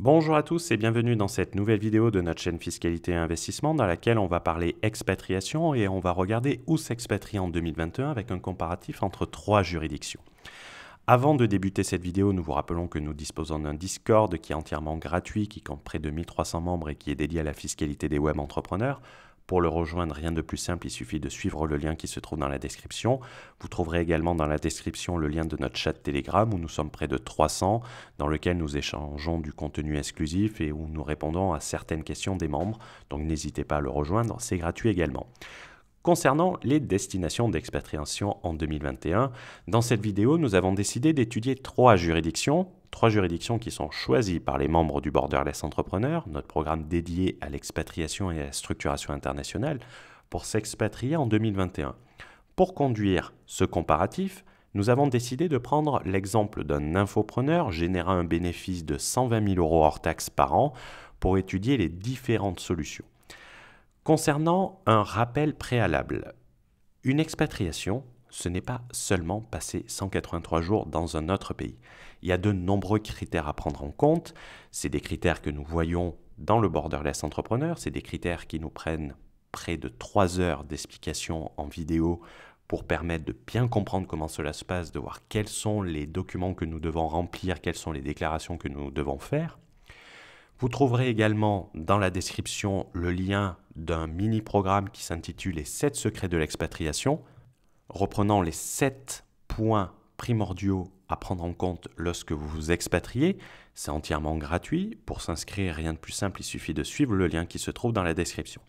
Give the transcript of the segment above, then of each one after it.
Bonjour à tous et bienvenue dans cette nouvelle vidéo de notre chaîne Fiscalité et Investissement dans laquelle on va parler expatriation et on va regarder où s'expatrier en 2021 avec un comparatif entre trois juridictions. Avant de débuter cette vidéo, nous vous rappelons que nous disposons d'un Discord qui est entièrement gratuit, qui compte près de 1300 membres et qui est dédié à la fiscalité des web entrepreneurs. Pour le rejoindre, rien de plus simple, il suffit de suivre le lien qui se trouve dans la description. Vous trouverez également dans la description le lien de notre chat Telegram où nous sommes près de 300, dans lequel nous échangeons du contenu exclusif et où nous répondons à certaines questions des membres. Donc n'hésitez pas à le rejoindre, c'est gratuit également. Concernant les destinations d'expatriation en 2021, dans cette vidéo, nous avons décidé d'étudier trois juridictions Trois juridictions qui sont choisies par les membres du Borderless Entrepreneur, notre programme dédié à l'expatriation et à la structuration internationale, pour s'expatrier en 2021. Pour conduire ce comparatif, nous avons décidé de prendre l'exemple d'un infopreneur générant un bénéfice de 120 000 euros hors taxes par an pour étudier les différentes solutions. Concernant un rappel préalable, une expatriation, ce n'est pas seulement passer 183 jours dans un autre pays il y a de nombreux critères à prendre en compte. C'est des critères que nous voyons dans le Borderless Entrepreneur, c'est des critères qui nous prennent près de 3 heures d'explication en vidéo pour permettre de bien comprendre comment cela se passe, de voir quels sont les documents que nous devons remplir, quelles sont les déclarations que nous devons faire. Vous trouverez également dans la description le lien d'un mini-programme qui s'intitule Les 7 secrets de l'expatriation, reprenant les 7 points primordiaux à prendre en compte lorsque vous vous expatriez. C'est entièrement gratuit. Pour s'inscrire, rien de plus simple, il suffit de suivre le lien qui se trouve dans la description.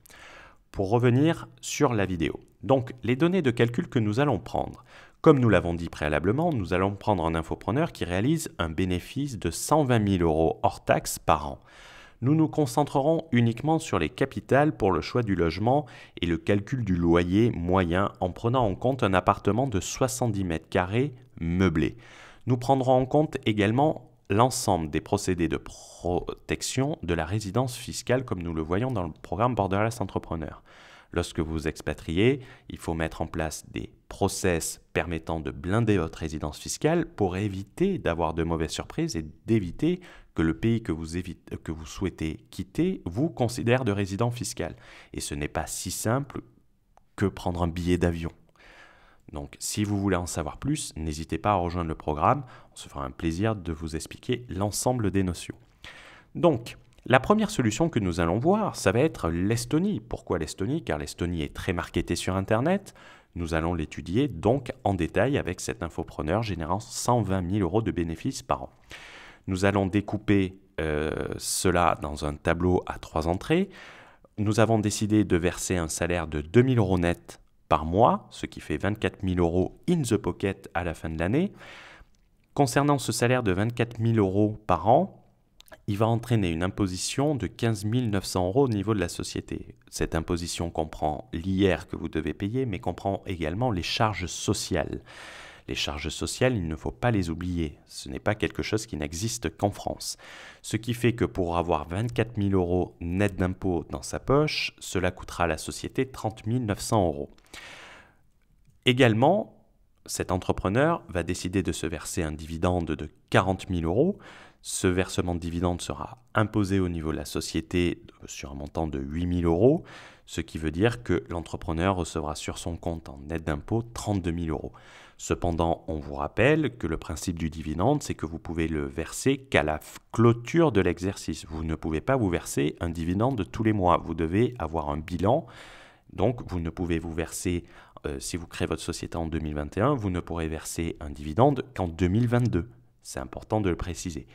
Pour revenir sur la vidéo. Donc, les données de calcul que nous allons prendre. Comme nous l'avons dit préalablement, nous allons prendre un infopreneur qui réalise un bénéfice de 120 000 euros hors taxes par an. Nous nous concentrerons uniquement sur les capitales pour le choix du logement et le calcul du loyer moyen en prenant en compte un appartement de 70 mètres carrés meublé. Nous prendrons en compte également l'ensemble des procédés de protection de la résidence fiscale comme nous le voyons dans le programme Borderless Entrepreneur. Lorsque vous vous expatriez, il faut mettre en place des process permettant de blinder votre résidence fiscale pour éviter d'avoir de mauvaises surprises et d'éviter que le pays que vous, que vous souhaitez quitter vous considère de résident fiscal. Et ce n'est pas si simple que prendre un billet d'avion. Donc si vous voulez en savoir plus, n'hésitez pas à rejoindre le programme, on se fera un plaisir de vous expliquer l'ensemble des notions. Donc, la première solution que nous allons voir, ça va être l'Estonie. Pourquoi l'Estonie Car l'Estonie est très marketée sur Internet. Nous allons l'étudier donc en détail avec cet infopreneur générant 120 000 euros de bénéfices par an. Nous allons découper euh, cela dans un tableau à trois entrées. Nous avons décidé de verser un salaire de 2000 euros net par mois, ce qui fait 24 000 euros in the pocket à la fin de l'année. Concernant ce salaire de 24 000 euros par an, il va entraîner une imposition de 15 900 euros au niveau de la société. Cette imposition comprend l'IR que vous devez payer, mais comprend également les charges sociales. Les charges sociales, il ne faut pas les oublier. Ce n'est pas quelque chose qui n'existe qu'en France. Ce qui fait que pour avoir 24 000 euros net d'impôts dans sa poche, cela coûtera à la société 30 900 euros. Également, cet entrepreneur va décider de se verser un dividende de 40 000 euros. Ce versement de dividende sera imposé au niveau de la société sur un montant de 8 000 euros, ce qui veut dire que l'entrepreneur recevra sur son compte en net d'impôt 32 000 euros. Cependant, on vous rappelle que le principe du dividende, c'est que vous pouvez le verser qu'à la clôture de l'exercice. Vous ne pouvez pas vous verser un dividende tous les mois. Vous devez avoir un bilan. Donc, vous ne pouvez vous verser, euh, si vous créez votre société en 2021, vous ne pourrez verser un dividende qu'en 2022. C'est important de le préciser.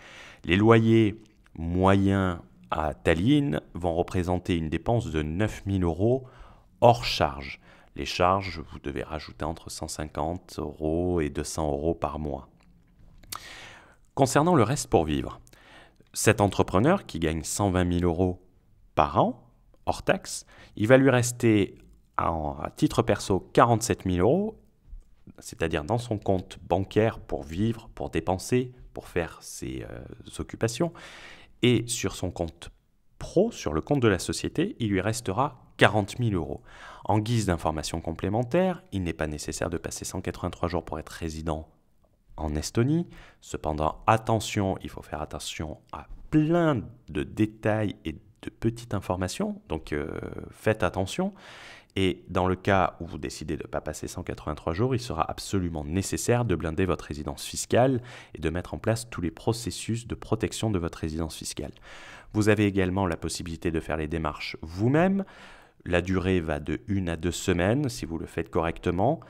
Les loyers moyens à Tallinn vont représenter une dépense de 9000 euros hors charge. Les charges, vous devez rajouter entre 150 euros et 200 euros par mois. Concernant le reste pour vivre, cet entrepreneur qui gagne 120 000 euros par an, hors taxe, il va lui rester à, titre perso 47 000 euros, c'est-à-dire dans son compte bancaire pour vivre, pour dépenser, pour faire ses euh, occupations, et sur son compte pro, sur le compte de la société, il lui restera 40 000 euros. En guise d'information complémentaire, il n'est pas nécessaire de passer 183 jours pour être résident en Estonie. Cependant, attention, il faut faire attention à plein de détails et de petites informations, donc euh, faites attention. Et dans le cas où vous décidez de ne pas passer 183 jours, il sera absolument nécessaire de blinder votre résidence fiscale et de mettre en place tous les processus de protection de votre résidence fiscale. Vous avez également la possibilité de faire les démarches vous-même. La durée va de 1 à 2 semaines si vous le faites correctement.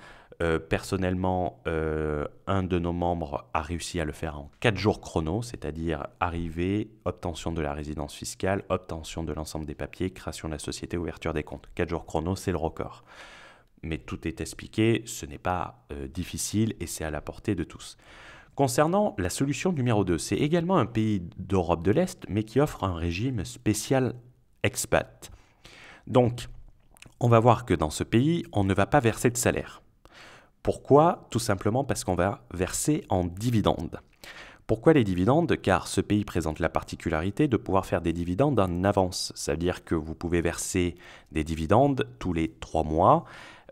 Euh, personnellement, euh, un de nos membres a réussi à le faire en 4 jours chrono, c'est-à-dire arrivée, obtention de la résidence fiscale, obtention de l'ensemble des papiers, création de la société, ouverture des comptes. Quatre jours chrono, c'est le record. Mais tout est expliqué, ce n'est pas euh, difficile et c'est à la portée de tous. Concernant la solution numéro 2, c'est également un pays d'Europe de l'Est, mais qui offre un régime spécial expat. Donc, on va voir que dans ce pays, on ne va pas verser de salaire. Pourquoi Tout simplement parce qu'on va verser en dividendes. Pourquoi les dividendes Car ce pays présente la particularité de pouvoir faire des dividendes en avance. cest à dire que vous pouvez verser des dividendes tous les trois mois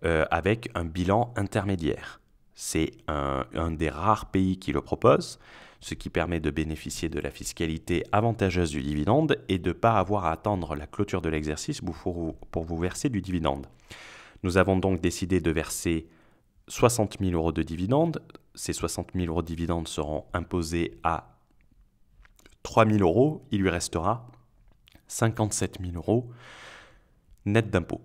euh, avec un bilan intermédiaire. C'est un des rares pays qui le propose ce qui permet de bénéficier de la fiscalité avantageuse du dividende et de ne pas avoir à attendre la clôture de l'exercice pour vous verser du dividende. Nous avons donc décidé de verser 60 000 euros de dividende. Ces 60 000 euros de dividende seront imposés à 3 000 euros. Il lui restera 57 000 euros net d'impôts.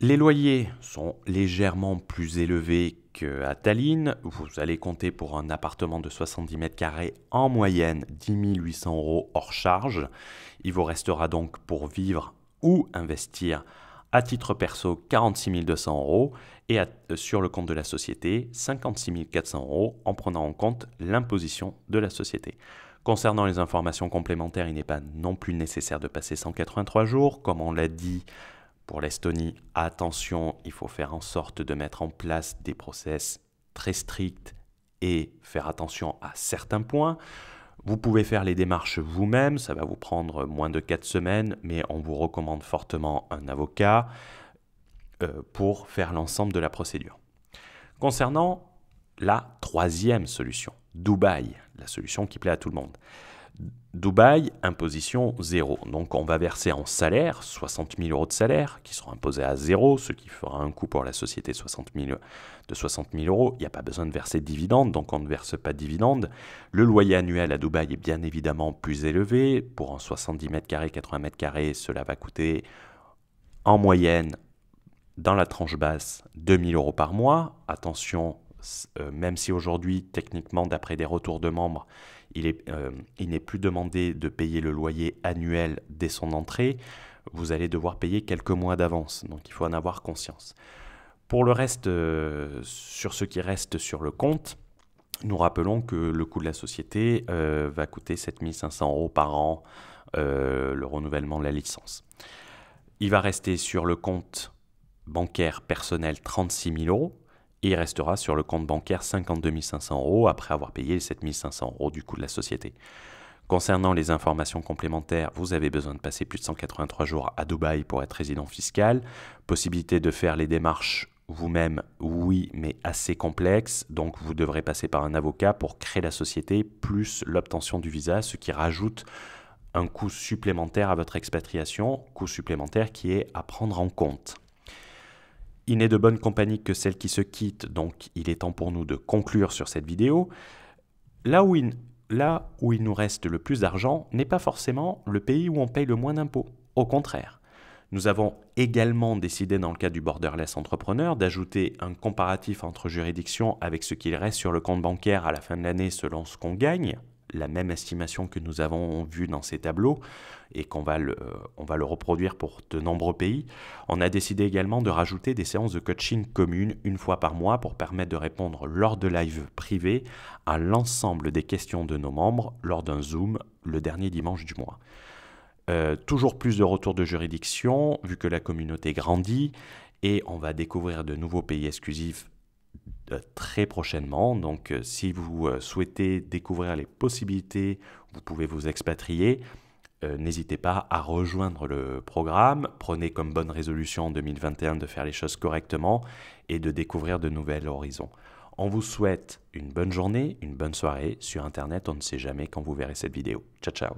Les loyers sont légèrement plus élevés euh, à Tallinn, vous allez compter pour un appartement de 70 mètres carrés en moyenne 10 800 euros hors charge. Il vous restera donc pour vivre ou investir à titre perso 46 200 euros et euh, sur le compte de la société 56 400 euros en prenant en compte l'imposition de la société. Concernant les informations complémentaires, il n'est pas non plus nécessaire de passer 183 jours. Comme on l'a dit, pour l'Estonie, attention, il faut faire en sorte de mettre en place des process très stricts et faire attention à certains points. Vous pouvez faire les démarches vous-même, ça va vous prendre moins de 4 semaines, mais on vous recommande fortement un avocat euh, pour faire l'ensemble de la procédure. Concernant la troisième solution, Dubaï, la solution qui plaît à tout le monde. Dubaï, imposition zéro. Donc on va verser en salaire 60 000 euros de salaire qui seront imposés à zéro, ce qui fera un coût pour la société de 60 000 euros. Il n'y a pas besoin de verser dividende, dividendes, donc on ne verse pas de dividendes. Le loyer annuel à Dubaï est bien évidemment plus élevé. Pour un 70 mètres carrés, 80 mètres carrés, cela va coûter en moyenne dans la tranche basse 000 euros par mois. Attention, euh, même si aujourd'hui, techniquement, d'après des retours de membres, euh, il n'est plus demandé de payer le loyer annuel dès son entrée, vous allez devoir payer quelques mois d'avance. Donc il faut en avoir conscience. Pour le reste, euh, sur ce qui reste sur le compte, nous rappelons que le coût de la société va coûter 7500 euros par an le renouvellement de la licence. Il va rester sur le compte bancaire personnel 36 000 euros il restera sur le compte bancaire 52 500 euros après avoir payé les 7 500 euros du coût de la société. Concernant les informations complémentaires, vous avez besoin de passer plus de 183 jours à Dubaï pour être résident fiscal, possibilité de faire les démarches vous-même, oui, mais assez complexe, donc vous devrez passer par un avocat pour créer la société, plus l'obtention du visa, ce qui rajoute un coût supplémentaire à votre expatriation, coût supplémentaire qui est à prendre en compte. Il n'est de bonne compagnie que celle qui se quitte, donc il est temps pour nous de conclure sur cette vidéo. Là où il, là où il nous reste le plus d'argent n'est pas forcément le pays où on paye le moins d'impôts. Au contraire, nous avons également décidé dans le cas du Borderless Entrepreneur d'ajouter un comparatif entre juridictions avec ce qu'il reste sur le compte bancaire à la fin de l'année selon ce qu'on gagne, la même estimation que nous avons vue dans ces tableaux et qu'on euh, va, le, reproduire pour de nombreux pays, on a décidé également de rajouter des séances de coaching communes une fois par mois pour permettre de répondre lors de live privé à l'ensemble des questions de nos membres lors d'un Zoom le dernier dimanche du mois. Euh, toujours plus de retours de juridiction, vu que la communauté grandit, et on va découvrir de nouveaux pays exclusifs euh, très prochainement. Donc euh, si vous euh, souhaitez découvrir les possibilités, vous pouvez vous expatrier. N'hésitez pas à rejoindre le programme. Prenez comme bonne résolution en 2021 de faire les choses correctement et de découvrir de nouveaux horizons. On vous souhaite une bonne journée, une bonne soirée. Sur Internet, on ne sait jamais quand vous verrez cette vidéo. Ciao ciao